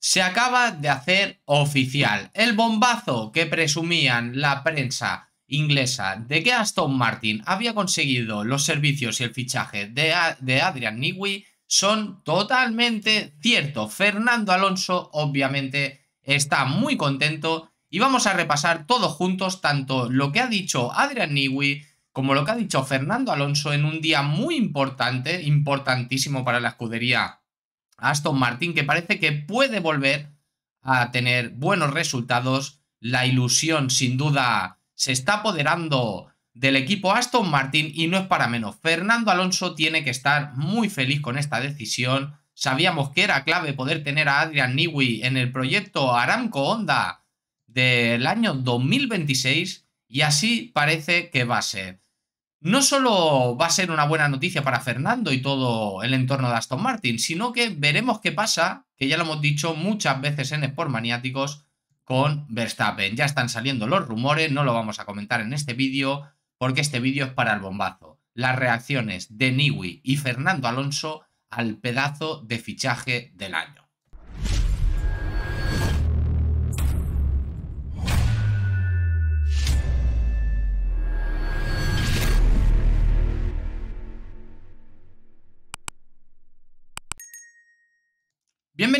se acaba de hacer oficial. El bombazo que presumían la prensa inglesa de que Aston Martin había conseguido los servicios y el fichaje de, Adrian Newey son totalmente ciertos. Fernando Alonso obviamente está muy contento y vamos a repasar todos juntos tanto lo que ha dicho Adrian Newey como lo que ha dicho Fernando Alonso en un día muy importante, importantísimo para la escudería Aston Martin, que parece que puede volver a tener buenos resultados. La ilusión, sin duda, se está apoderando del equipo Aston Martin y no es para menos. Fernando Alonso tiene que estar muy feliz con esta decisión. Sabíamos que era clave poder tener a Adrian Newey en el proyecto Aramco Honda del año 2026 y así parece que va a ser no solo va a ser una buena noticia para Fernando y todo el entorno de Aston Martin, sino que veremos qué pasa, que ya lo hemos dicho muchas veces en Sport Maniáticos, con Verstappen. Ya están saliendo los rumores, no lo vamos a comentar en este vídeo, porque este vídeo es para el bombazo. Las reacciones de Niwi y Fernando Alonso al pedazo de fichaje del año.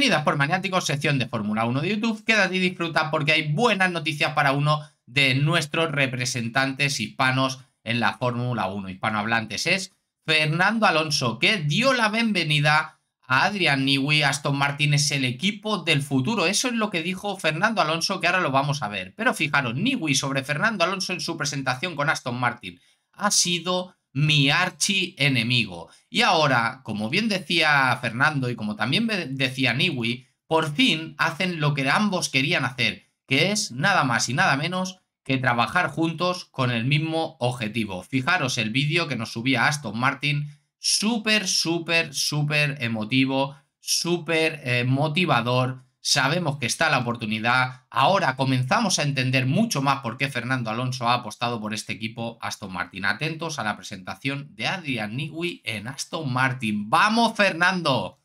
Bienvenidas por Maniáticos, sección de Fórmula 1 de YouTube. Quédate y disfruta porque hay buenas noticias para uno de nuestros representantes hispanos en la Fórmula 1, hispanohablantes. Es Fernando Alonso, que dio la bienvenida a Adrian Niwi. Aston Martin es el equipo del futuro. Eso es lo que dijo Fernando Alonso, que ahora lo vamos a ver. Pero fijaros, Niwi sobre Fernando Alonso en su presentación con Aston Martin ha sido mi archi enemigo. Y ahora, como bien decía Fernando y como también decía Niwi, por fin hacen lo que ambos querían hacer, que es nada más y nada menos que trabajar juntos con el mismo objetivo. Fijaros el vídeo que nos subía Aston Martin, súper, súper, súper emotivo, súper eh, motivador, sabemos que está la oportunidad. Ahora comenzamos a entender mucho más por qué Fernando Alonso ha apostado por este equipo Aston Martin. Atentos a la presentación de Adrian Newey en Aston Martin. ¡Vamos, Fernando!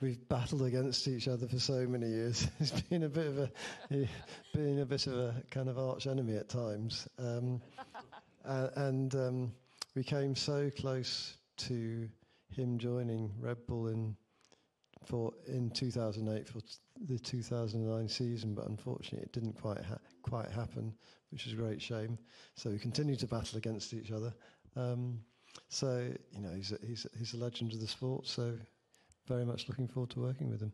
we've battled against each other for so many years. It's been a bit of a been a bit of a kind of arch enemy at times, um, and um, we came so close to him joining Red Bull in for in 2008 for the 2009 season, but unfortunately it didn't quite ha quite happen, which is a great shame. So we continue to battle against each other. Um, so you know he's a, he's a, he's a legend of the sport. So very much looking forward to working with him.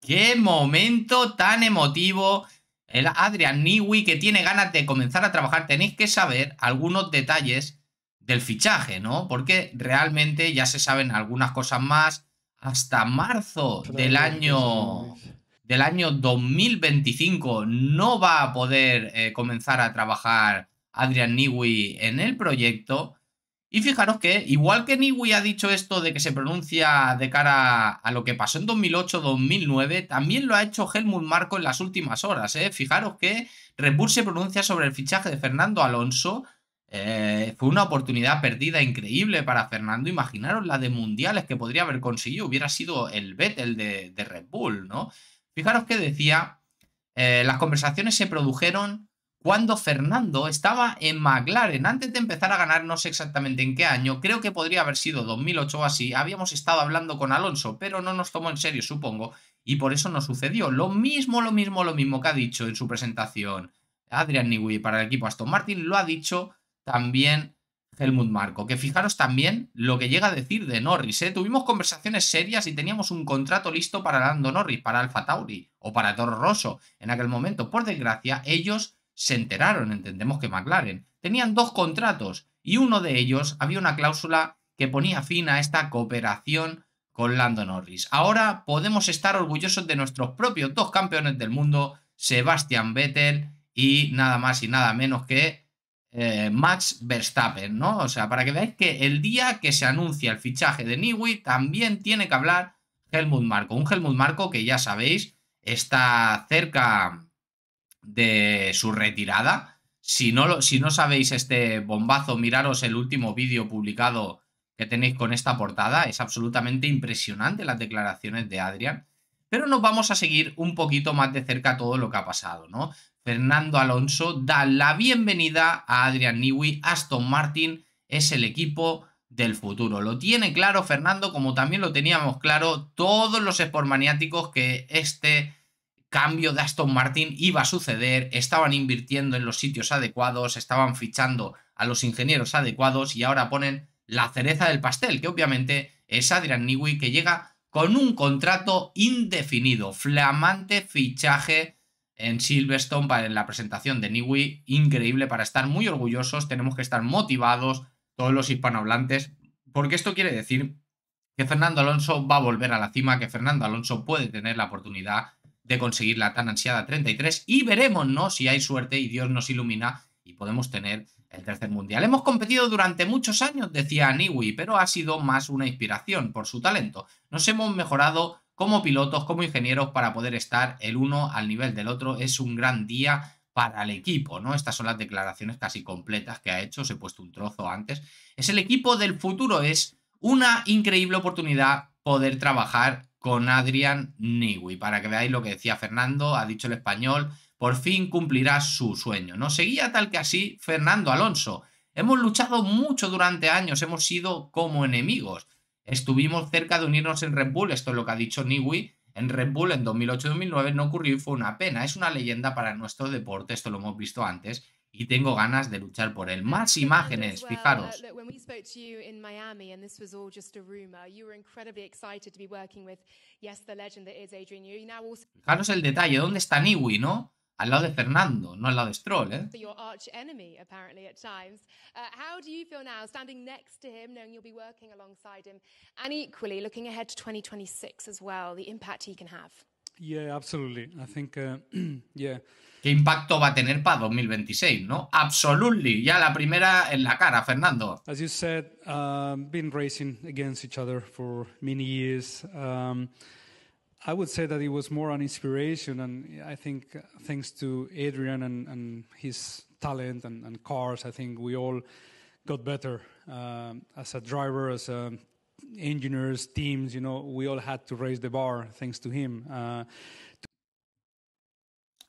Qué momento tan emotivo. El Adrian Newey que tiene ganas de comenzar a trabajar. Tenéis que saber algunos detalles del fichaje, ¿no? Porque realmente ya se saben algunas cosas más hasta marzo del año del año 2025 no va a poder eh, comenzar a trabajar Adrian Niwi en el proyecto. Y fijaros que, igual que Niwi ha dicho esto de que se pronuncia de cara a lo que pasó en 2008-2009, también lo ha hecho Helmut Marco en las últimas horas. ¿eh? Fijaros que Red se pronuncia sobre el fichaje de Fernando Alonso eh, fue una oportunidad perdida increíble para Fernando. Imaginaros la de mundiales que podría haber conseguido. Hubiera sido el Betel de, Red Bull, ¿no? Fijaros que decía, eh, las conversaciones se produjeron cuando Fernando estaba en McLaren. Antes de empezar a ganar, no sé exactamente en qué año, creo que podría haber sido 2008 o así, habíamos estado hablando con Alonso, pero no nos tomó en serio, supongo, y por eso no sucedió. Lo mismo, lo mismo, lo mismo que ha dicho en su presentación Adrian Newey para el equipo Aston Martin, lo ha dicho también Helmut Marco. Que fijaros también lo que llega a decir de Norris. ¿eh? Tuvimos conversaciones serias y teníamos un contrato listo para Lando Norris, para Alfa Tauri o para Toro Rosso en aquel momento. Por desgracia, ellos se enteraron, entendemos que McLaren. Tenían dos contratos y uno de ellos había una cláusula que ponía fin a esta cooperación con Lando Norris. Ahora podemos estar orgullosos de nuestros propios dos campeones del mundo, Sebastian Vettel y nada más y nada menos que eh, Max Verstappen, ¿no? O sea, para que veáis que el día que se anuncia el fichaje de Niwi también tiene que hablar Helmut Marco. Un Helmut Marco que ya sabéis está cerca de su retirada. Si no, si no sabéis este bombazo, miraros el último vídeo publicado que tenéis con esta portada. Es absolutamente impresionante las declaraciones de Adrian. Pero nos vamos a seguir un poquito más de cerca todo lo que ha pasado, ¿no? Fernando Alonso da la bienvenida a Adrian Newey. Aston Martin es el equipo del futuro. Lo tiene claro Fernando, como también lo teníamos claro todos los sportmaniáticos que este cambio de Aston Martin iba a suceder, estaban invirtiendo en los sitios adecuados, estaban fichando a los ingenieros adecuados y ahora ponen la cereza del pastel, que obviamente es Adrian Newey que llega con un contrato indefinido, flamante fichaje en Silverstone para la presentación de Niwi. Increíble, para estar muy orgullosos, tenemos que estar motivados todos los hispanohablantes, porque esto quiere decir que Fernando Alonso va a volver a la cima, que Fernando Alonso puede tener la oportunidad de conseguir la tan ansiada 33 y veremos ¿no? si hay suerte y Dios nos ilumina y podemos tener el tercer mundial. Hemos competido durante muchos años, decía Niwi, pero ha sido más una inspiración por su talento. Nos hemos mejorado como pilotos, como ingenieros, para poder estar el uno al nivel del otro. Es un gran día para el equipo, ¿no? Estas son las declaraciones casi completas que ha hecho, os he puesto un trozo antes. Es el equipo del futuro, es una increíble oportunidad poder trabajar con Adrian Newey. Para que veáis lo que decía Fernando, ha dicho el español, por fin cumplirá su sueño. No seguía tal que así Fernando Alonso. Hemos luchado mucho durante años, hemos sido como enemigos. Estuvimos cerca de unirnos en Red Bull, esto es lo que ha dicho Niwi. En Red Bull en 2008-2009 no ocurrió y fue una pena. Es una leyenda para nuestro deporte, esto lo hemos visto antes, y tengo ganas de luchar por él. Más imágenes, fijaros. Fijaros el detalle, ¿dónde está Niwi, no? al lado de Fernando, no al lado de Stroll, ¿eh? Your arch enemy, apparently, at times. Uh, how do you feel now, standing next to him, knowing you'll be working alongside him, and equally looking ahead to 2026 as well, the impact he can have? Yeah, absolutely. I think, uh, yeah. ¿Qué impacto va a tener para 2026, no? Absolutely. Ya la primera en la cara, Fernando. As you said, uh, been racing against each other for many years. Um, I would say that it was more an inspiration, and I think uh, thanks to Adrian and, and his talent and, and, cars, I think we all got better uh, as a driver, as a um, engineers, teams. You know, we all had to raise the bar thanks to him. Uh,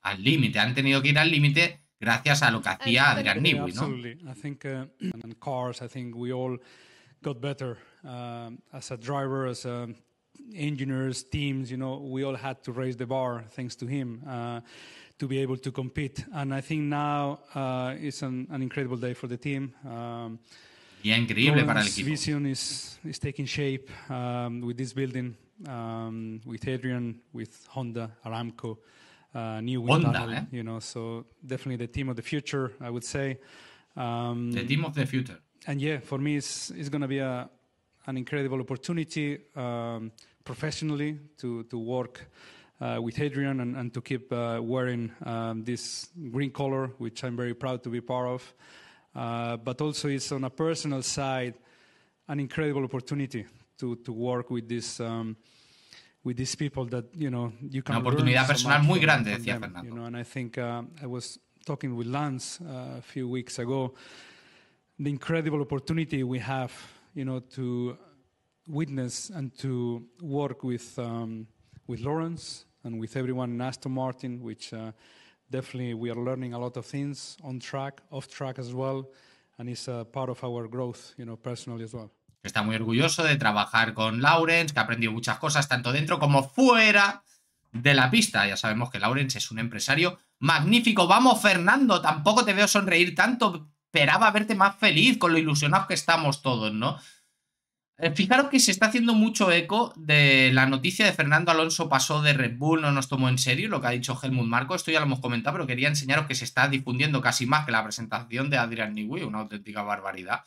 al límite, han tenido que ir al límite gracias a lo que hacía Adrian Newey, Absolutely. I think uh, and cars, I think we all got better uh, as a driver, as a um, engineers, teams, you know, we all had to raise the bar thanks to him uh, to be able to compete. And I think now uh, it's an, an, incredible day for the team. Um, y increíble para el equipo. vision is, is taking shape um, with this building, um, with Adrian, with Honda, Aramco, uh, new wind Honda, tunnel, eh? you know. So definitely the team of the future, I would say. Um, the team of the future. And yeah, for me, it's, it's going to be a an incredible opportunity um, professionally to, to work uh, with Adrian and, and to keep uh, wearing um, this green color, which I'm very proud to be part of. Uh, but also, it's on a personal side an incredible opportunity to, to work with this. Um, with these people that you know you can. Una oportunidad so personal muy grande, them, Fernando. You know, and I think uh, I was talking with Lance uh, a few weeks ago. The incredible opportunity we have, you know, to witness and to work with, um, Lawrence and with everyone Martin, which uh, definitely we are learning a lot of things on track, off track as well, and part of Está muy orgulloso de trabajar con Lawrence, que ha aprendido muchas cosas tanto dentro como fuera de la pista. Ya sabemos que Lawrence es un empresario magnífico. Vamos, Fernando, tampoco te veo sonreír tanto. Esperaba verte más feliz con lo ilusionados que estamos todos, ¿no? Eh, fijaros que se está haciendo mucho eco de la noticia de Fernando Alonso pasó de Red Bull, no nos tomó en serio lo que ha dicho Helmut Marco. Esto ya lo hemos comentado, pero quería enseñaros que se está difundiendo casi más que la presentación de Adrian Niwi, una auténtica barbaridad.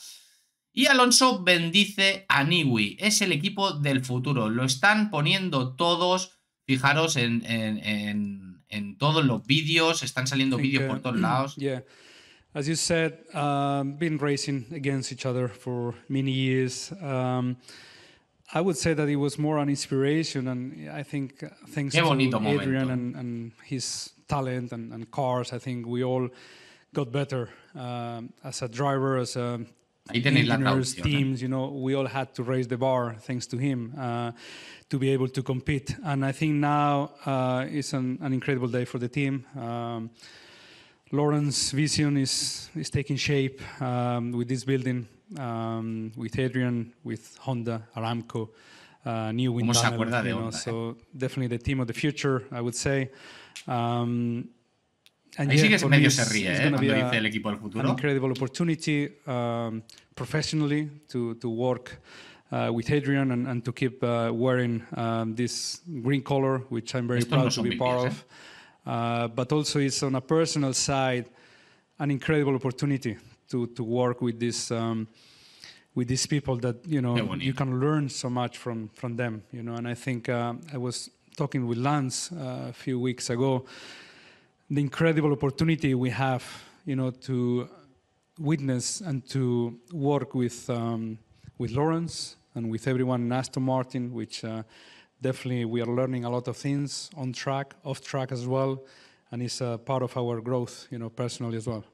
Y Alonso bendice a Niwi, es el equipo del futuro. Lo están poniendo todos, fijaros en, en, en, todos los vídeos, están saliendo vídeos por todos lados. as you said, um, been racing against each other for many years. Um, I would say that it was more an inspiration, and I think uh, thanks to Adrian and, and his talent and, and, cars, I think we all got better um, as a driver, as a engineers, teams. You know, we all had to raise the bar thanks to him uh, to be able to compete. And I think now uh, is an, an, incredible day for the team. Um, Lauren's vision is, is taking shape um, with this building, um, with Adrian, with Honda, Aramco, uh, new wind panel, you know, Honda, So eh? definitely the team of the future, I would say. Um, and yeah, sí medio se ríe, eh, cuando dice el del An incredible opportunity um, professionally to, to work uh, with Adrian and, and to keep uh, wearing um, this green color, which I'm very proud no to be part eh? of. Uh, but also it's on a personal side an incredible opportunity to, to work with this um, with these people that you know no you can learn so much from from them you know and I think uh, I was talking with Lance uh, a few weeks ago the incredible opportunity we have you know to witness and to work with um, with Lawrence and with everyone in Aston Martin which uh, definitely we are learning a lot of things on track, off track as well, and it's a part of our growth, you know, personally as well.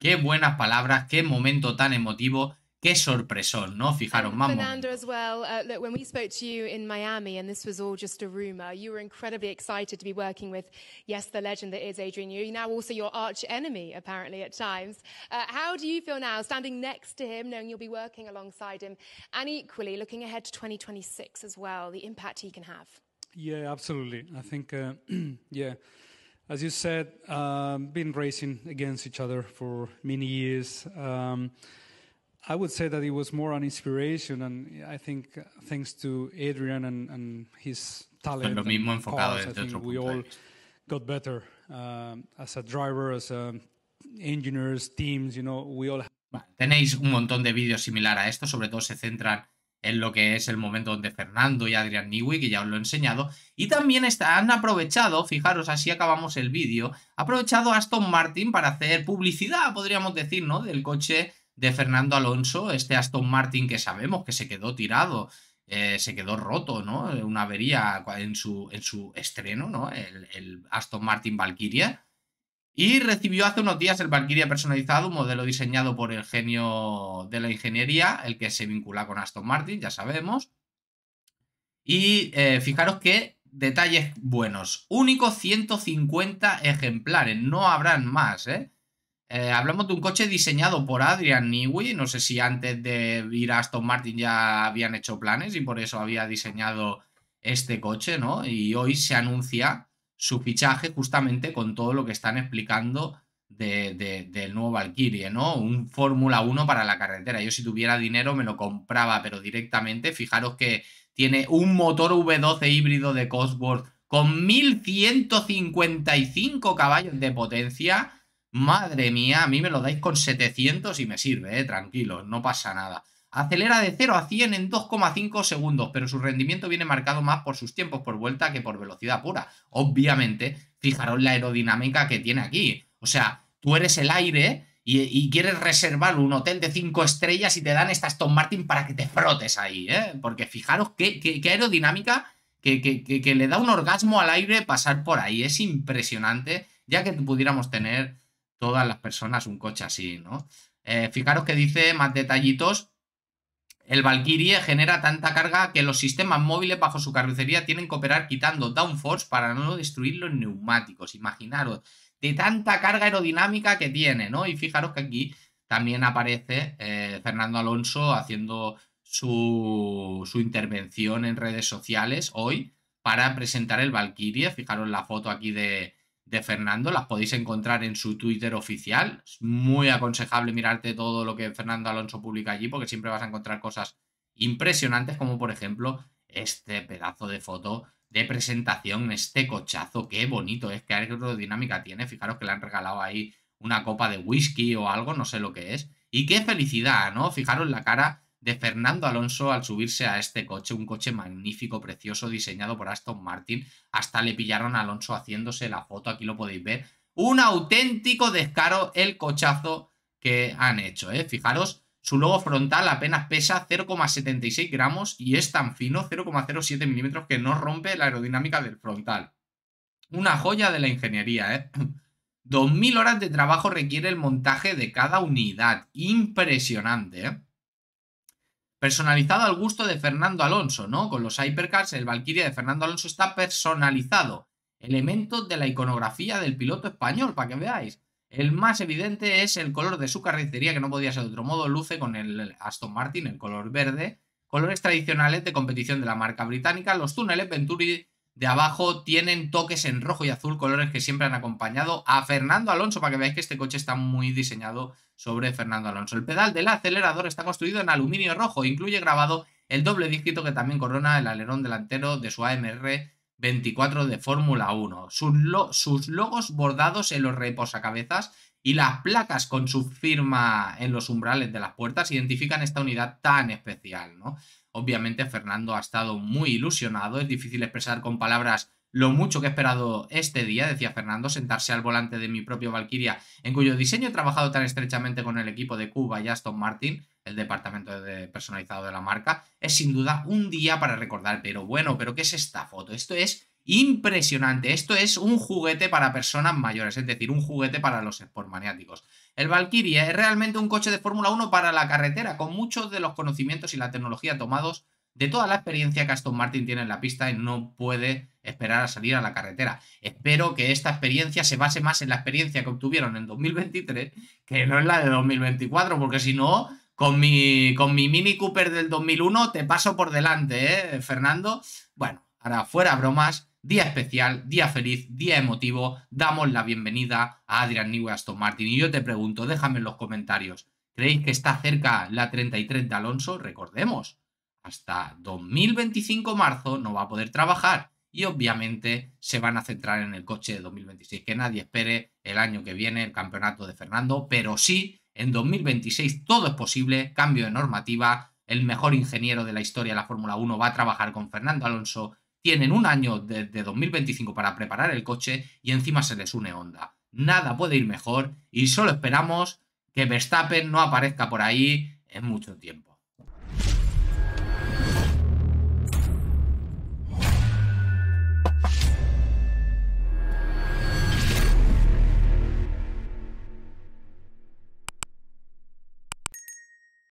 Qué buenas palabras, qué momento tan emotivo qué sorpresón, ¿no? Fijaros, más Fernando as well, uh, look, when we spoke to you in Miami, and this was all just a rumor, you were incredibly excited to be working with, yes, the legend that is Adrian You now also your arch enemy, apparently, at times. Uh, how do you feel now, standing next to him, knowing you'll be working alongside him, and equally looking ahead to 2026 as well, the impact he can have? Yeah, absolutely. I think, uh, yeah as you said, um, been racing against each other for many years. Um, I would say that it was more an inspiration, and I think thanks to Adrian and, and his talent, lo mismo and enfocado cars, think otro we all got better um, as a driver, as a um, engineers, teams. You know, we all. Tenéis un montón de vídeos similar a esto, sobre todo se centran en lo que es el momento donde Fernando y Adrian Newey, que ya os lo he enseñado, y también han aprovechado, fijaros, así acabamos el vídeo, ha aprovechado Aston Martin para hacer publicidad, podríamos decir, ¿no? Del coche de Fernando Alonso, este Aston Martin que sabemos que se quedó tirado, eh, se quedó roto, ¿no? Eh, una avería en su, en su estreno, ¿no? El, Aston Martin Valkyria. Y recibió hace unos días el Valkyria personalizado, un modelo diseñado por el genio de la ingeniería, el que se vincula con Aston Martin, ya sabemos. Y eh, fijaros que detalles buenos. Único 150 ejemplares, no habrán más, ¿eh? Eh, hablamos de un coche diseñado por Adrian Newey. No sé si antes de ir a Aston Martin ya habían hecho planes y por eso había diseñado este coche, ¿no? Y hoy se anuncia su fichaje justamente con todo lo que están explicando del de, nuevo Valkyrie, ¿no? Un Fórmula 1 para la carretera. Yo si tuviera dinero me lo compraba, pero directamente, fijaros que tiene un motor V12 híbrido de Cosworth con 1155 caballos de potencia Madre mía, a mí me lo dais con 700 y me sirve, eh, tranquilo, no pasa nada. Acelera de 0 a 100 en 2,5 segundos, pero su rendimiento viene marcado más por sus tiempos por vuelta que por velocidad pura. Obviamente, fijaros la aerodinámica que tiene aquí. O sea, tú eres el aire y, quieres reservar un hotel de 5 estrellas y te dan esta Aston Martin para que te frotes ahí, ¿eh? Porque fijaros qué, aerodinámica que le da un orgasmo al aire pasar por ahí. Es impresionante, ya que pudiéramos tener todas las personas un coche así, ¿no? Eh, fijaros que dice más detallitos. El Valkyrie genera tanta carga que los sistemas móviles bajo su carrocería tienen que operar quitando downforce para no destruir los neumáticos. Imaginaros, de tanta carga aerodinámica que tiene, ¿no? Y fijaros que aquí también aparece eh, Fernando Alonso haciendo su, su, intervención en redes sociales hoy para presentar el Valkyrie. Fijaros la foto aquí de, de Fernando, las podéis encontrar en su Twitter oficial. Es muy aconsejable mirarte todo lo que Fernando Alonso publica allí, porque siempre vas a encontrar cosas impresionantes, como por ejemplo este pedazo de foto de presentación, este cochazo, qué bonito es, qué aerodinámica tiene. Fijaros que le han regalado ahí una copa de whisky o algo, no sé lo que es. Y qué felicidad, ¿no? Fijaros la cara de Fernando Alonso al subirse a este coche, un coche magnífico, precioso, diseñado por Aston Martin. Hasta le pillaron a Alonso haciéndose la foto, aquí lo podéis ver. Un auténtico descaro el cochazo que han hecho, ¿eh? Fijaros, su logo frontal apenas pesa 0,76 gramos y es tan fino, 0,07 milímetros, que no rompe la aerodinámica del frontal. Una joya de la ingeniería, ¿eh? 2.000 horas de trabajo requiere el montaje de cada unidad. Impresionante, ¿eh? personalizado al gusto de Fernando Alonso, ¿no? Con los Hypercars, el Valkyria de Fernando Alonso está personalizado. Elementos de la iconografía del piloto español, para que veáis. El más evidente es el color de su carrocería, que no podía ser de otro modo, luce con el Aston Martin, el color verde. Colores tradicionales de competición de la marca británica, los túneles Venturi de abajo tienen toques en rojo y azul, colores que siempre han acompañado a Fernando Alonso, para que veáis que este coche está muy diseñado sobre Fernando Alonso. El pedal del acelerador está construido en aluminio rojo, incluye grabado el doble dígito que también corona el alerón delantero de su AMR 24 de Fórmula 1. Sus, sus, logos bordados en los reposacabezas y las placas con su firma en los umbrales de las puertas identifican esta unidad tan especial, ¿no? Obviamente Fernando ha estado muy ilusionado, es difícil expresar con palabras lo mucho que he esperado este día, decía Fernando, sentarse al volante de mi propio Valkyria, en cuyo diseño he trabajado tan estrechamente con el equipo de Cuba y Aston Martin, el departamento de personalizado de la marca, es sin duda un día para recordar, pero bueno, pero ¿qué es esta foto? Esto es impresionante, esto es un juguete para personas mayores, es decir, un juguete para los sportmaniáticos. El Valkyrie es realmente un coche de Fórmula 1 para la carretera, con muchos de los conocimientos y la tecnología tomados de toda la experiencia que Aston Martin tiene en la pista y no puede esperar a salir a la carretera. Espero que esta experiencia se base más en la experiencia que obtuvieron en 2023 que no en la de 2024, porque si no, con mi, con mi Mini Cooper del 2001 te paso por delante, ¿eh, Fernando? Bueno, ahora fuera bromas, día especial, día feliz, día emotivo, damos la bienvenida a Adrian Newey Aston Martin. Y yo te pregunto, déjame en los comentarios, ¿creéis que está cerca la 33 de Alonso? Recordemos, hasta 2025 marzo no va a poder trabajar y obviamente se van a centrar en el coche de 2026. Que nadie espere el año que viene el campeonato de Fernando, pero sí, en 2026 todo es posible, cambio de normativa, el mejor ingeniero de la historia de la Fórmula 1 va a trabajar con Fernando Alonso tienen un año desde de 2025 para preparar el coche y encima se les une Honda. Nada puede ir mejor y solo esperamos que Verstappen no aparezca por ahí en mucho tiempo.